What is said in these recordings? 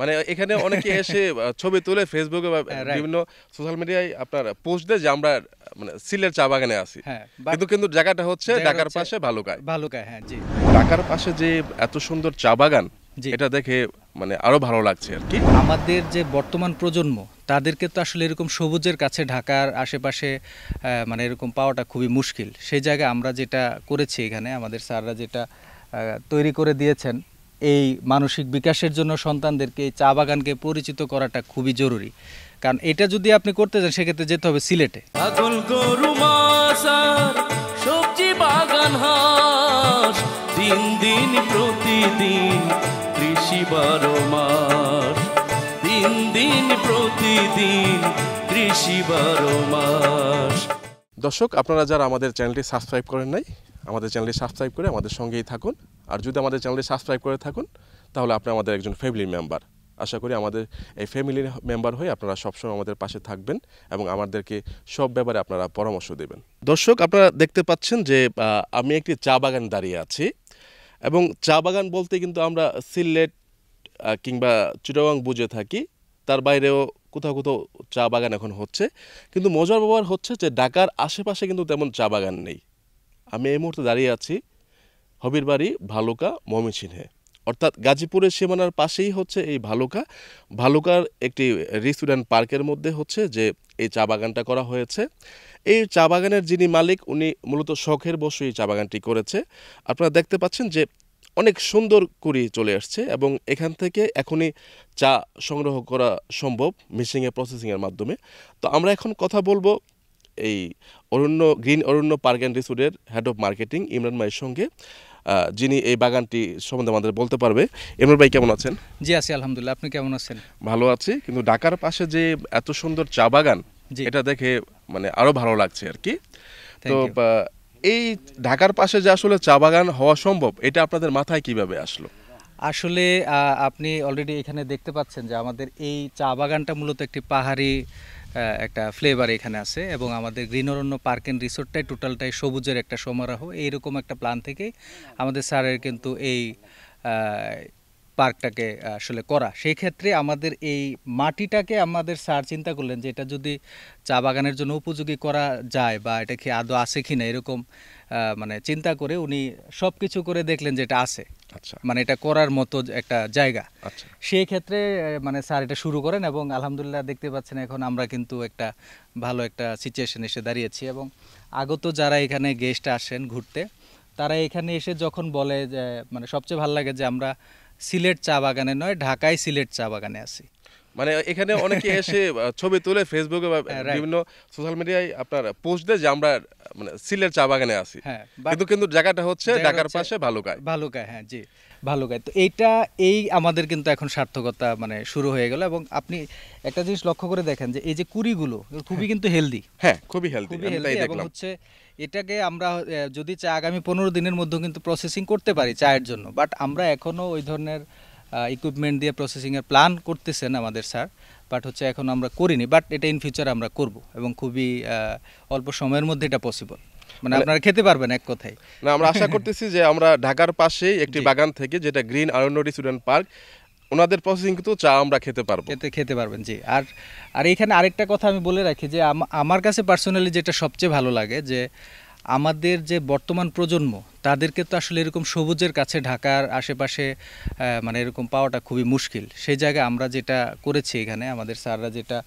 মানে এখানে অনেকে এসে ছবি তুলে ফেসবুকে বা হ্যাঁ, বিভিন্ন সোশ্যাল মিডিয়ায় আপনার পোস্ট দেয় যে আমরা মানে সিলের চা বাগানে আছি হ্যাঁ, কিন্তু কিন্তু জায়গাটা হচ্ছে ঢাকার পাশে ভালুকায় ভালুকায় হ্যাঁ জি ঢাকার পাশে যে এত সুন্দর চা বাগান এটা দেখে মানে আরো ভালো লাগছে আর কি আমাদের যে বর্তমান প্রজন্ম তাদেরকে তো আসলে এরকম সবুজের কাছে ঢাকার আশেপাশে মানে এরকম পাওয়াটা খুবই মুশকিল সেই জায়গায় আমরা যেটা করেছি এখানে আমাদের স্যাররা যেটা তৈরি করে দিয়েছেন এই মানসিক বিকাশের জন্য সন্তানদেরকে চা বাগানকে পরিচিত করাটা খুবই জরুরি কারণ এটা যদি আপনি করতে চান সেক্ষেত্রে যেতে হবে সিলেটে সবজি বাগান দিন দিন প্রতিদিন কৃষি বারো মাস দিন দিন প্রতিদিন কৃষি বারো মাস দর্শক আপনারা যারা আমাদের চ্যানেলটি সাবস্ক্রাইব করেন নাই আমাদের চ্যানেলটি সাবস্ক্রাইব করে আমাদের সঙ্গেই থাকুন আর যদি আমাদের চ্যানেলটি সাবস্ক্রাইব করে থাকুন তাহলে আপনি আমাদের একজন ফ্যামিলি মেম্বার আশা করি আমাদের এই ফ্যামিলির মেম্বার হয়ে আপনারা সবসময় আমাদের পাশে থাকবেন এবং আমাদেরকে সব ব্যাপারে আপনারা পরামর্শ দেবেন দর্শক আপনারা দেখতে পাচ্ছেন যে আমি একটি চা বাগান দাঁড়িয়ে আছি এবং চা বাগান বলতে কিন্তু আমরা সিলেট কিংবা চিটাগাং বুঝে থাকি তার বাইরেও কোথাও কোথাও চা বাগান এখন হচ্ছে কিন্তু মজার ব্যবহার হচ্ছে যে ঢাকার আশেপাশে কিন্তু তেমন চা বাগান নেই আমি এই মুহূর্তে দাঁড়িয়ে আছি হবির বাড়ি ভালুকা ময়মনসিংহে অর্থাৎ গাজীপুরের সীমানার পাশেই হচ্ছে এই ভালুকা ভালুকার একটি রেস্টুরেন্ট পার্কের মধ্যে হচ্ছে যে এই চা বাগানটা করা হয়েছে এই চা বাগানের যিনি মালিক উনি মূলত শখের বসে এই চা বাগানটি করেছে আপনারা দেখতে পাচ্ছেন যে অনেক সুন্দর করে চলে আসছে এবং এখান থেকে এখনই চা সংগ্রহ করা সম্ভব মেশিংয়ে প্রসেসিংয়ের মাধ্যমে তো আমরা এখন কথা বলবো এই Aranya green Aranya park and রিসোর্টের হেড অফ মার্কেটিং ইমরান ভাইয়ের সঙ্গে যিনি এই বাগানটি সম্বন্ধে আমাদের বলতে পারবে ইমরান ভাই কেমন আছেন জি আছি আলহামদুলিল্লাহ আপনি কেমন আছেন ভালো আছি কিন্তু ঢাকার পাশে যে এত সুন্দর চা বাগান এটা দেখে মানে আরও ভালো লাগছে আর কি তো এই ঢাকার পাশে যে আসলে চা বাগান হওয়া সম্ভব এটা আপনাদের মাথায় কিভাবে আসলো আসলে আপনি অলরেডি এখানে দেখতে পাচ্ছেন যে আমাদের এই চা বাগানটা মূলত একটি পাহাড়ি একটা ফ্লেভার এখানে আছে এবং আমাদের গ্রিন অরণ্য পার্ক অ্যান্ড রিসোর্টটাই টোটালটাই সবুজের একটা সমারোহ এইরকম একটা প্ল্যান থেকেই আমাদের স্যারের কিন্তু এই পার্কটাকে আসলে করা সেই ক্ষেত্রে আমাদের এই মাটিটাকে আমাদের স্যার চিন্তা করলেন যে এটা যদি চা বাগানের জন্য উপযোগী করা যায় বা এটা কি আদৌ আছে কি না এরকম মানে চিন্তা করে উনি সব কিছু করে দেখলেন যে এটা আছে আচ্ছা। মানে এটা করার মতো একটা জায়গা আচ্ছা। সেই ক্ষেত্রে মানে স্যার এটা শুরু করেন এবং আলহামদুলিল্লাহ দেখতে পাচ্ছেন এখন আমরা কিন্তু একটা ভালো একটা সিচুয়েশন এসে দাঁড়িয়েছি এবং আগত যারা এখানে গেস্ট আসেন ঘুরতে তারা এখানে এসে যখন বলে যে মানে সবচেয়ে ভালো লাগে যে আমরা সিলেট চা বাগানে নয় ঢাকায় সিলেট চা বাগানে আসি মানে এখানে অনেকে এসে ছবি তুলে ফেসবুকে বা হ্যাঁ, বিভিন্ন সোশ্যাল মিডিয়ায় আপনার পোস্ট দেয় যে আমরা মানে সিলের চা বাগানে আছি হ্যাঁ, কিন্তু কিন্তু জায়গাটা হচ্ছে ঢাকার পাশে ভালুকায় ভালুকায় হ্যাঁ জি ভালুকায় তো এইটা এই আমাদের কিন্তু এখন সার্থকতা মানে শুরু হয়ে গেল এবং আপনি একটা জিনিস লক্ষ্য করে দেখেন যে এই যে কুড়িগুলো খুবই হ্যাঁ। কিন্তু হেলদি হ্যাঁ খুবই হেলদি খুবই দেখলাম এবং হচ্ছে এটাকে আমরা যদি চা আগামী পনেরো দিনের মধ্যে কিন্তু প্রসেসিং করতে পারি চায়ের জন্য বাট আমরা এখনও ওই ধরনের ইকুইপমেন্ট দিয়ে প্রসেসিংয়ের প্ল্যান করতেছেন আমাদের স্যার বাট হচ্ছে এখন আমরা করিনি বাট এটা ইন ফিউচার আমরা করব এবং খুবই অল্প সময়ের মধ্যে এটা পসিবল মানে, মানে আপনারা খেতে পারবেন এক কথায় না আমরা আশা করতেছি যে আমরা ঢাকার পাশেই একটি বাগান থেকে যেটা গ্রিন আরণ্যটি স্টুডেন্ট পার্ক ওনাদের প্রসেসিং কিন্তু চা আমরা খেতে পারবো খেতে খেতে পারবেন জি আর আর এখানে আরেকটা কথা আমি বলে রাখি যে আমার কাছে পার্সোনালি যেটা সবচেয়ে ভালো লাগে যে আমাদের যে বর্তমান প্রজন্ম তাদেরকে তো আসলে এরকম সবুজের কাছে ঢাকার আশেপাশে মানে এরকম পাওয়াটা খুবই মুশকিল সেই জায়গায় আমরা যেটা করেছি এখানে আমাদের স্যাররা যেটা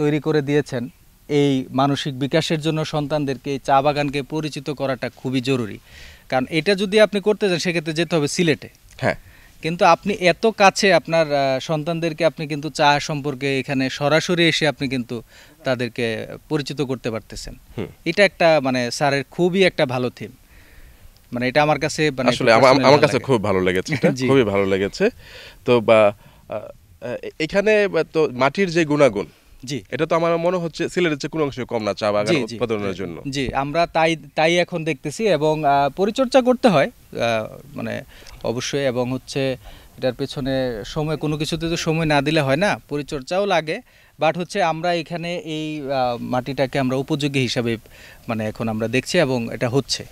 তৈরি করে দিয়েছেন এই মানসিক বিকাশের জন্য সন্তানদেরকে এই চা বাগানকে পরিচিত করাটা খুবই জরুরি কারণ এটা যদি আপনি করতে চান সেক্ষেত্রে যেতে হবে সিলেটে হ্যাঁ কিন্তু আপনি এত কাছে আপনার সন্তানদেরকে আপনি কিন্তু চা সম্পর্কে এখানে সরাসরি এসে আপনি কিন্তু তাদেরকে পরিচিত করতে পারতেছেন এটা একটা মানে স্যারের খুবই একটা ভালো থিম মানে এটা আমার কাছে মানে আসলে আমার কাছে খুব ভালো লেগেছে খুবই ভালো লেগেছে তো বা এখানে তো মাটির যে গুণাগুণ জি এটা তো আমার মনে হচ্ছে সিলেটের চেয়ে কোনো অংশে কম না চা বাগান উৎপাদনের জন্য জি আমরা তাই তাই এখন দেখতেছি এবং পরিচর্যা করতে হয় মানে অবশ্যই এবং হচ্ছে এটার পেছনে সময় কোনো কিছুতে তো সময় না দিলে হয় না পরিচর্যাও লাগে বাট হচ্ছে আমরা এখানে এই মাটিটাকে আমরা উপযোগী হিসাবে মানে এখন আমরা দেখছি এবং এটা হচ্ছে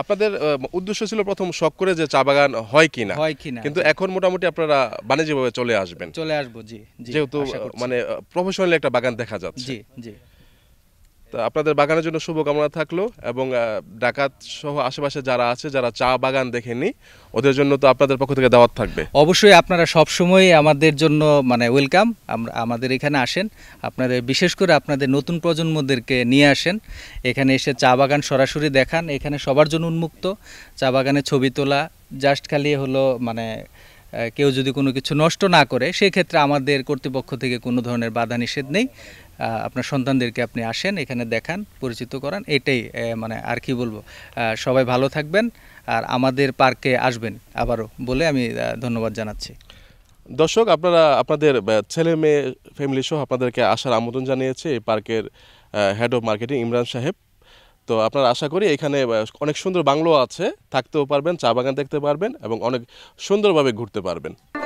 আপনাদের উদ্দেশ্য ছিল প্রথম শখ করে যে চা বাগান হয় কিনা হয় কিনা কিন্তু এখন মোটামুটি আপনারা বাণিজ্যিকভাবে চলে আসবেন চলে আসবো জি যেহেতু মানে প্রফেশনালি একটা বাগান দেখা যাচ্ছে জি জি আপনাদের বাগানের জন্য শুভকামনা থাকলো এবং ডাকাত সহ আশেপাশে যারা আছে যারা চা বাগান দেখেনি ওদের জন্য তো আপনাদের পক্ষ থেকে দাওয়াত থাকবে অবশ্যই আপনারা সময় আমাদের জন্য মানে ওয়েলকাম আমরা আমাদের এখানে আসেন আপনাদের বিশেষ করে আপনাদের নতুন প্রজন্মদেরকে নিয়ে আসেন এখানে এসে চা বাগান সরাসরি দেখান এখানে সবার জন্য উন্মুক্ত চা বাগানে ছবি তোলা জাস্ট খালি হলো মানে কেউ যদি কোনো কিছু নষ্ট না করে সেক্ষেত্রে আমাদের কর্তৃপক্ষ থেকে কোনো ধরনের বাধা নিষেধ নেই আপনার সন্তানদেরকে আপনি আসেন এখানে দেখান পরিচিত করান এটাই মানে আর কি বলবো সবাই ভালো থাকবেন আর আমাদের পার্কে আসবেন আবারও বলে আমি ধন্যবাদ জানাচ্ছি দর্শক আপনারা আপনাদের ছেলে মেয়ে ফ্যামিলি সহ আপনাদেরকে আসার আমন্ত্রণ জানিয়েছে এই পার্কের হেড অফ মার্কেটিং ইমরান সাহেব তো আপনারা আশা করি এখানে অনেক সুন্দর বাংলো আছে থাকতেও পারবেন চা বাগান দেখতে পারবেন এবং অনেক সুন্দরভাবে ঘুরতে পারবেন